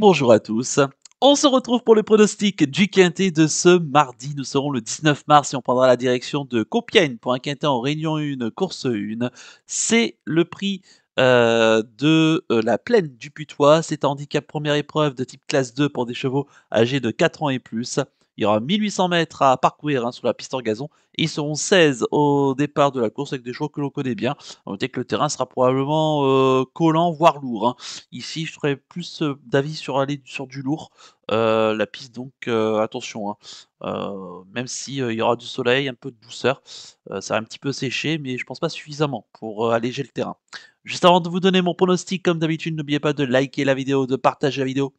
bonjour à tous. On se retrouve pour le pronostic du quintet de ce mardi. Nous serons le 19 mars et on prendra la direction de Compiègne pour un quintet en Réunion 1, course 1. C'est le prix euh, de euh, la plaine du Putois. C'est un handicap première épreuve de type classe 2 pour des chevaux âgés de 4 ans et plus. Il y aura 1800 mètres à parcourir hein, sur la piste en gazon ils seront 16 au départ de la course avec des chevaux que l'on connaît bien. On dit que le terrain sera probablement euh, collant, voire lourd. Hein. Ici, je serais plus euh, d'avis sur aller sur du lourd. Euh, la piste, donc attention, hein. même s'il y aura du soleil, un peu de douceur, ça va un petit peu sécher, mais je pense pas suffisamment pour alléger le terrain. Juste avant de vous donner mon pronostic, comme d'habitude, n'oubliez pas de liker la vidéo, de partager la vidéo,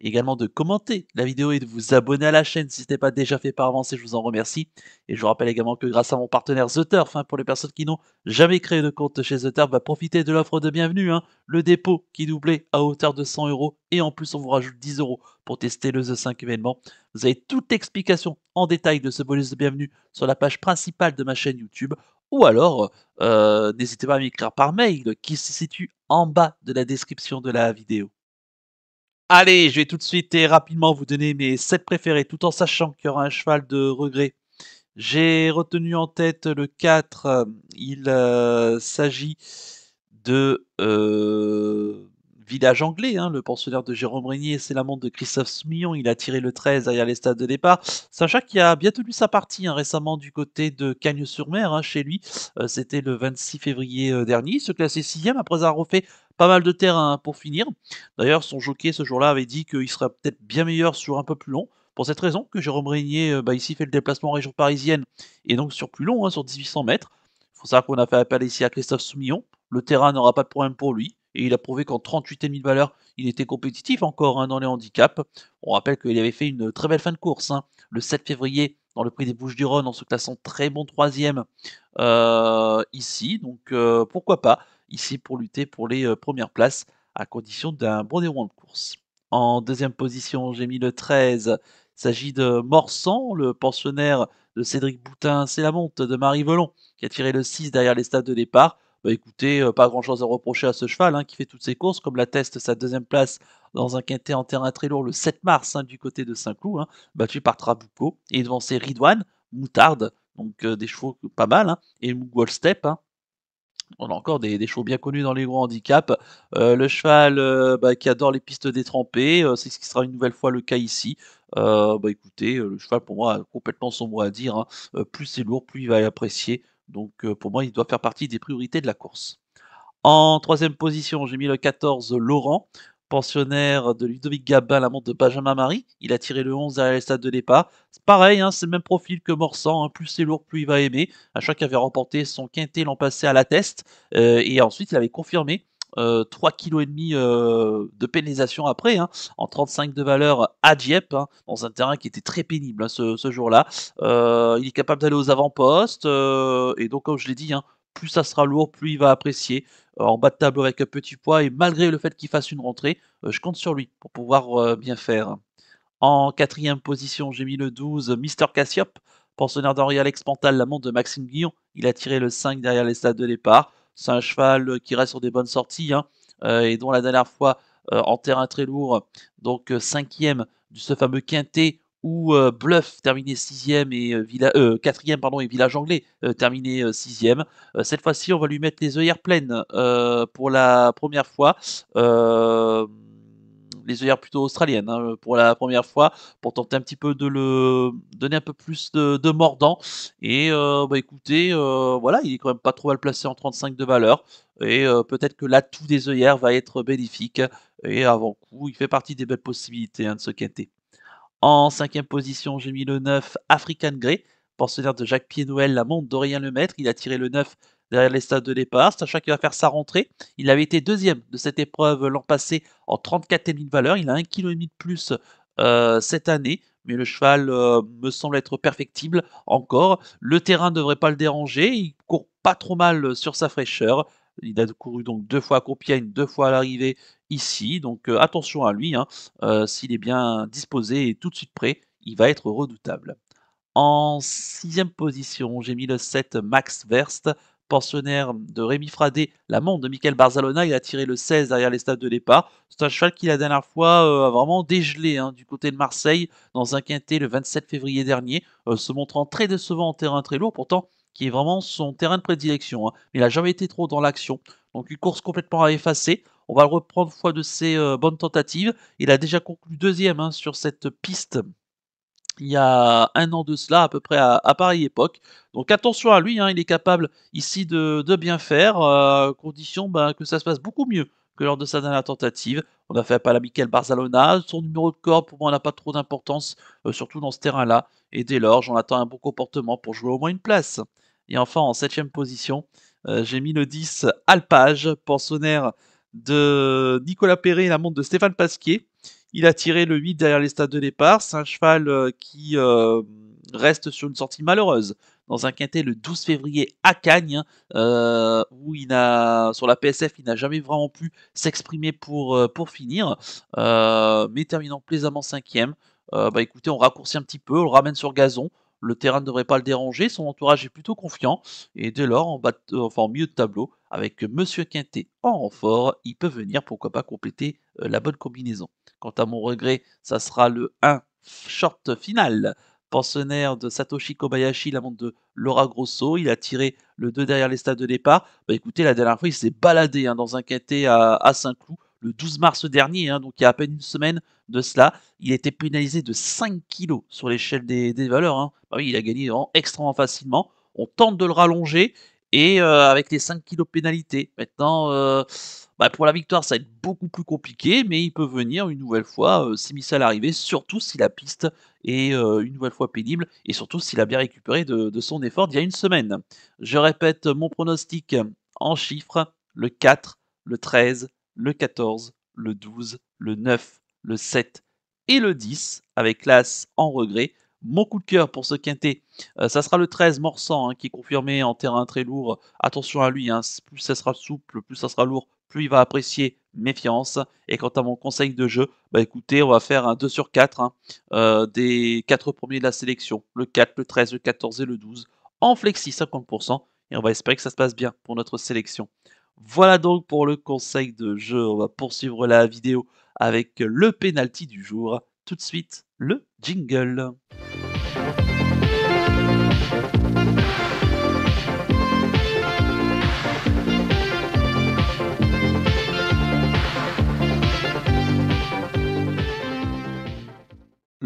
également de commenter la vidéo et de vous abonner à la chaîne si ce n'est pas déjà fait par avance et je vous en remercie. Et je vous rappelle également que grâce à mon partenaire The Turf, hein, pour les personnes qui n'ont jamais créé de compte chez The va bah, profiter de l'offre de bienvenue, hein. le dépôt qui doublait à hauteur de 100 euros et en plus on vous rajoute 10 euros pour tester le The 5 événement. Vous avez toute l'explication en détail de ce bonus de bienvenue sur la page principale de ma chaîne YouTube ou alors euh, n'hésitez pas à m'écrire par mail qui se situe en bas de la description de la vidéo. Allez, je vais tout de suite et rapidement vous donner mes 7 préférés tout en sachant qu'il y aura un cheval de regret j'ai retenu en tête le 4. Euh, il euh, s'agit de euh, Village anglais, hein, le pensionnaire de Jérôme Régnier. C'est la montre de Christophe Smillon. Il a tiré le 13 derrière les stades de départ. Sacha qui a bien tenu sa partie hein, récemment du côté de Cagnes-sur-Mer, hein, chez lui. C'était le 26 février dernier. Il se classait 6 après avoir refait pas mal de terrain pour finir. D'ailleurs, son jockey ce jour-là avait dit qu'il serait peut-être bien meilleur sur un peu plus long pour cette raison que Jérôme Régnier euh, bah, ici fait le déplacement en région parisienne et donc sur plus long, hein, sur 1800 mètres. Il faut savoir qu'on a fait appel ici à Christophe Soumillon. Le terrain n'aura pas de problème pour lui et il a prouvé qu'en 38,5 valeurs, il était compétitif encore hein, dans les handicaps. On rappelle qu'il avait fait une très belle fin de course hein, le 7 février dans le prix des Bouches-du-Rhône en se classant très bon troisième euh, ici. Donc euh, pourquoi pas ici pour lutter pour les premières places à condition d'un bon déroulement de course. En deuxième position, j'ai mis le 13 il s'agit de Morsan, le pensionnaire de Cédric Boutin, c'est la monte de Marie Velon, qui a tiré le 6 derrière les stades de départ. Bah, écoutez, euh, pas grand chose à reprocher à ce cheval hein, qui fait toutes ses courses, comme l'atteste sa deuxième place dans un quintet en terrain très lourd le 7 mars hein, du côté de Saint-Cloud, hein, battu par Trabuco, et devant ses Ridouane, Moutarde, donc euh, des chevaux pas mal, et Mugwall Step, on a encore des, des bien connus dans les gros handicaps. Euh, le cheval euh, bah, qui adore les pistes détrempées, euh, c'est ce qui sera une nouvelle fois le cas ici. Bah, écoutez, le cheval pour moi a complètement son mot à dire. Hein. plus c'est lourd, plus il va apprécier. Donc pour moi, il doit faire partie des priorités de la course. En troisième position, j'ai mis le 14 Laurent pensionnaire de Ludovic Gabin, la montre de Benjamin Marie. Il a tiré le 11 à stade de départ. C'est pareil, hein, c'est le même profil que Morsan. Hein. Plus c'est lourd, plus il va aimer. Un choix avait remporté son quintet l'an passé à la test. Euh, et ensuite, il avait confirmé. 3,5 euh, kg euh, de pénalisation après, hein, en 35 de valeur à Dieppe, dans un terrain qui était très pénible ce, jour-là. il est capable d'aller aux avant-postes, et donc comme je l'ai dit, plus ça sera lourd, plus il va apprécier euh, en bas de table avec un petit poids. Et malgré le fait qu'il fasse une rentrée, euh, je compte sur lui pour pouvoir euh, bien faire. En quatrième position, j'ai mis le 12, Mister Cassiope, Pensionnaire d'Henri Expantal, la l'amant de Maxime Guillon. Il a tiré le 5 derrière les stades de départ. C'est un cheval qui reste sur des bonnes sorties hein, et dont la dernière fois en terrain très lourd, donc cinquième de ce fameux quintet euh, Bluff terminé sixième et euh, euh, pardon, et Village Anglais terminé 6ème. cette fois-ci, on va lui mettre les œillères pleines pour la première fois. les œillères plutôt australiennes hein, pour la première fois pour tenter un petit peu de le donner un peu plus de, mordant. Et bah, écoutez, voilà, il est quand même pas trop mal placé en 35 de valeur. Et peut-être que l'atout des œillères va être bénéfique. Et avant coup, il fait partie des belles possibilités hein, de ce quintet. En cinquième position, j'ai mis le 9 African Grey, pensionnaire de Jacques Pied-Noël, la montre le Lemaître. Il a tiré le 9 derrière les stades de départ, sachant qu'il va faire sa rentrée. Il avait été deuxième de cette épreuve l'an passé en 34,5 de valeur. Il a 1,5 kg de plus euh, cette année, mais le cheval euh, me semble être perfectible encore. Le terrain ne devrait pas le déranger. Il court pas trop mal sur sa fraîcheur. Il a couru donc deux fois à Compiègne, deux fois à l'arrivée ici. Donc euh, attention à lui. Hein, euh, s'il est bien disposé et tout de suite prêt, il va être redoutable. En sixième position, j'ai mis le 7 Max Verst, pensionnaire de Rémi Fradé, l'amant de Michael Barzalona. Il a tiré le 16 derrière les stades de départ. C'est un cheval qui, la dernière fois, euh, a vraiment dégelé hein, du côté de Marseille dans un quintet le 27 février dernier, se montrant très décevant en terrain très lourd. Pourtant, qui est vraiment son terrain de prédilection. Hein. Il n'a jamais été trop dans l'action. Donc une course complètement à effacer. On va le reprendre fois de ses euh, bonnes tentatives. Il a déjà conclu deuxième hein, sur cette piste il y a un an de cela, à peu près à, pareille époque. Donc attention à lui, hein, il est capable ici de, bien faire, euh, condition ben, que ça se passe beaucoup mieux que lors de sa dernière tentative. On a fait appel à Michael Barzalona. Son numéro de corps, pour moi, n'a pas trop d'importance, euh, surtout dans ce terrain-là. Et dès lors, j'en attends un bon comportement pour jouer au moins une place. Et enfin, en septième position, euh, j'ai mis le 10 Alpage, pensionnaire de Nicolas Perret et la montre de Stéphane Pasquier. Il a tiré le 8 derrière les stades de départ. C'est un cheval euh, qui euh, reste sur une sortie malheureuse dans un quintet le 12 février à Cagnes, où il a, sur la PSF, il n'a jamais vraiment pu s'exprimer pour, pour finir, mais terminant plaisamment cinquième. bah écoutez, on raccourcit un petit peu, on le ramène sur gazon, le terrain ne devrait pas le déranger, son entourage est plutôt confiant, et dès lors, en, euh, enfin, milieu de tableau, avec Monsieur Quintet en renfort, il peut venir, pourquoi pas, compléter euh, la bonne combinaison. Quant à mon regret, ça sera le 1 short final. Pensionnaire de Satoshi Kobayashi, la montre de Laura Grosso, il a tiré le 2 derrière les stades de départ. Bah, écoutez, la dernière fois, il s'est baladé hein, dans un quintet à Saint-Cloud le 12 mars dernier, hein, donc il y a à peine une semaine de cela. Il a été pénalisé de 5 kilos sur l'échelle des, valeurs. Hein. Bah il a gagné extrêmement facilement. On tente de le rallonger et euh, avec les 5 kilos pénalité. Maintenant, euh, bah pour la victoire, ça va être beaucoup plus compliqué, mais il peut venir une nouvelle fois euh, si à l'arrivée, surtout si la piste est une nouvelle fois pénible et surtout s'il a bien récupéré de, de son effort d'il y a une semaine. Je répète mon pronostic en chiffres le 4, le 13, le 14, le 12, le 9, le 7 et le 10, avec l'As en regret. Mon coup de cœur pour ce quintet, euh, ça sera le 13 morsant, hein, qui est confirmé en terrain très lourd. Attention à lui, hein, plus ça sera souple, plus ça sera lourd, plus il va apprécier méfiance. Et quant à mon conseil de jeu, bah écoutez, on va faire un 2 sur 4 hein, euh, des 4 premiers de la sélection, le 4, le 13, le 14 et le 12, en flexi 50%, et on va espérer que ça se passe bien pour notre sélection. Voilà donc pour le conseil de jeu. On va poursuivre la vidéo avec le penalty du jour. Tout de suite, le jingle.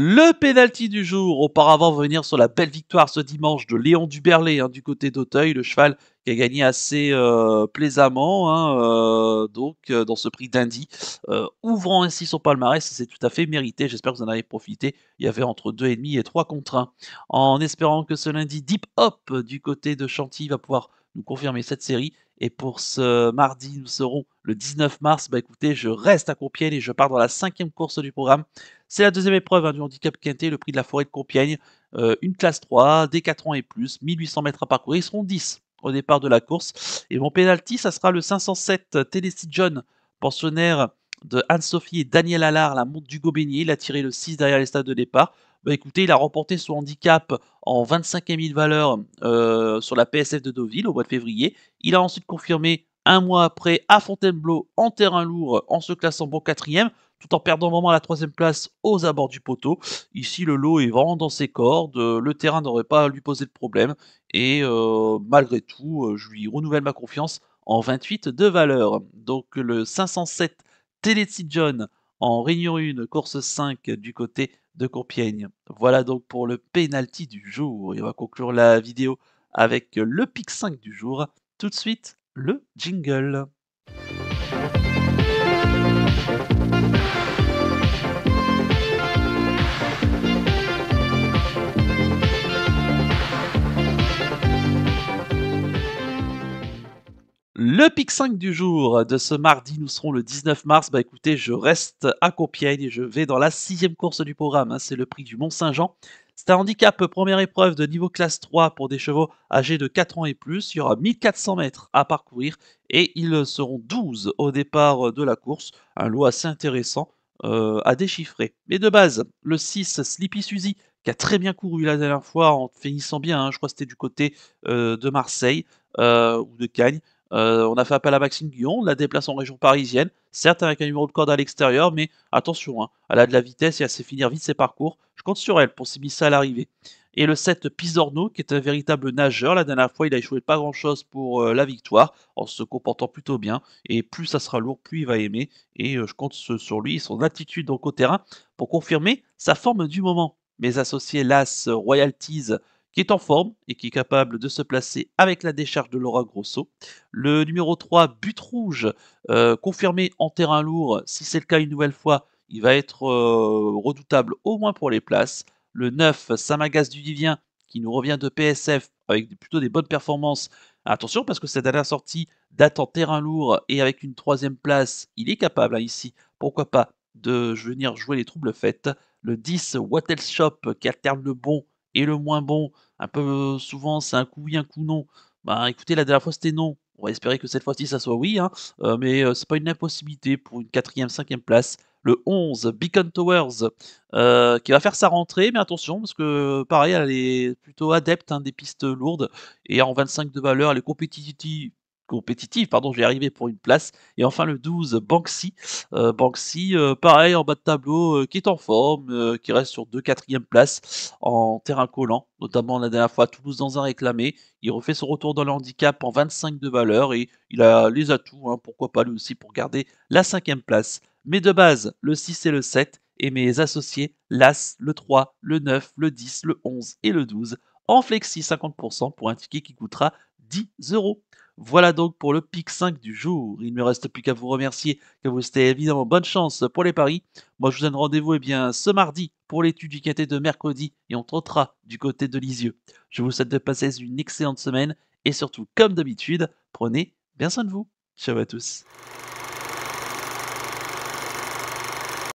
Le pénalty du jour. Auparavant, venir sur la belle victoire ce dimanche de Léon Duberlé hein, du côté d'Auteuil. Le cheval a gagné assez euh, plaisamment hein, euh, donc, euh, dans ce prix d'Indy, ouvrant ainsi son palmarès. C'est tout à fait mérité. J'espère que vous en avez profité. Il y avait entre 2,5 et 3 contre 1. En espérant que ce lundi, Deep Hop du côté de Chantilly va pouvoir nous confirmer cette série. Et pour ce mardi, nous serons le 19 mars. Bah écoutez, je reste à Compiègne et je pars dans la cinquième course du programme. C'est la deuxième épreuve hein, du handicap quinté, le prix de la forêt de Compiègne. une classe 3, des 4 ans et plus, 1800 mètres à parcourir, ils seront 10 au départ de la course. Et mon penalty, ça sera le 507 Tennessee John, pensionnaire de Anne-Sophie et Daniel Allard, la montre du Beignet. Il a tiré le 6 derrière les stades de départ. Bah écoutez, il a remporté son handicap en 25 000 valeurs sur la PSF de Deauville au mois de février. Il a ensuite confirmé un mois après à Fontainebleau en terrain lourd en se classant bon quatrième tout en perdant vraiment moment la troisième place aux abords du poteau. Ici, le lot est vraiment dans ses cordes, euh, le terrain n'aurait pas à lui poser de problème, et euh, malgré tout, euh, je lui renouvelle ma confiance en 28 de valeur. Donc le 507 Teleti John en réunion 1, course 5 du côté de Compiègne. Voilà donc pour le pénalty du jour. Et on va conclure la vidéo avec le pic 5 du jour. Tout de suite, le jingle. Le Pic 5 du jour de ce mardi, nous serons le 19 mars. Bah écoutez, je reste à Compiègne et je vais dans la sixième course du programme. Hein. C'est le prix du Mont-Saint-Jean. C'est un handicap, première épreuve de niveau classe 3 pour des chevaux âgés de 4 ans et plus. Il y aura 1400 mètres à parcourir et ils seront 12 au départ de la course. Un lot assez intéressant euh, à déchiffrer. Mais de base, le 6 Sleepy Suzy qui a très bien couru la dernière fois en finissant bien. Hein. je crois que c'était du côté euh, de Marseille euh, ou de Cagnes. Euh, on a fait appel à Maxime Guillon, on la déplace en région parisienne, certes avec un numéro de corde à l'extérieur, mais attention, hein, elle a de la vitesse et elle sait finir vite ses parcours. Je compte sur elle pour s'immiscer à l'arrivée. Et le 7 Pisorno, qui est un véritable nageur, la dernière fois il a échoué pas grand chose pour euh, la victoire, en se comportant plutôt bien, et plus ça sera lourd, plus il va aimer, et euh, je compte sur lui, son attitude donc au terrain, pour confirmer sa forme du moment. Mes associés Las Royalties, qui est en forme et qui est capable de se placer avec la décharge de Laura Grosso. Le numéro 3, but rouge, euh, confirmé en terrain lourd. Si c'est le cas une nouvelle fois, il va être euh, redoutable au moins pour les places. Le 9, Samagas du Vivien, qui nous revient de PSF avec plutôt des bonnes performances. Attention parce que cette dernière sortie date en terrain lourd et avec une troisième place, il est capable hein, ici, pourquoi pas, de venir jouer les troubles faites. Le 10, Wattle Shop, qui alterne le bon et le moins bon, un peu euh, souvent c'est un coup oui, un coup non. Bah écoutez, la dernière fois c'était non. On va espérer que cette fois-ci ça soit oui, hein. euh, mais euh, c'est pas une impossibilité pour une quatrième, cinquième place. Le 11, Beacon Towers, qui va faire sa rentrée, mais attention, parce que pareil, elle est plutôt adepte hein, des pistes lourdes, et en 25 de valeur, elle est compétitive, compétitif, pardon, je vais arriver pour une place. Et enfin le 12, Banksy. Euh, Banksy, euh, pareil, en bas de tableau, euh, qui est en forme, qui reste sur 2 4 place en terrain collant, notamment la dernière fois Toulouse dans un réclamé. Il refait son retour dans le handicap en 25 de valeur et il a les atouts, hein, pourquoi pas lui aussi, pour garder la cinquième place. Mais de base, le 6 et le 7, et mes associés, l'As, le 3, le 9, le 10, le 11 et le 12, en flexi 50% pour un ticket qui coûtera 10 euros. Voilà donc pour le pic 5 du jour. Il ne me reste plus qu'à vous remercier, que vous souhaitez évidemment bonne chance pour les paris. Moi, je vous donne rendez-vous eh bien ce mardi pour l'étude du quintet de mercredi et on trottera du côté de Lisieux. Je vous souhaite de passer une excellente semaine et surtout, comme d'habitude, prenez bien soin de vous. Ciao à tous.